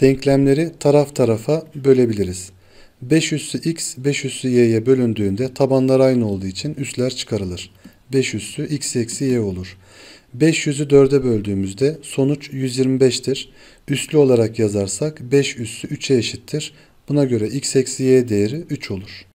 Denklemleri taraf tarafa bölebiliriz. 5 üssü x 5 üssü y'ye bölündüğünde tabanlar aynı olduğu için üsler çıkarılır. 5 üssü x eksi y olur. 500'ü 4'e böldüğümüzde sonuç 125'tir. Üslü olarak yazarsak 5 üssü 3'e eşittir. Buna göre x eksi y değeri 3 olur.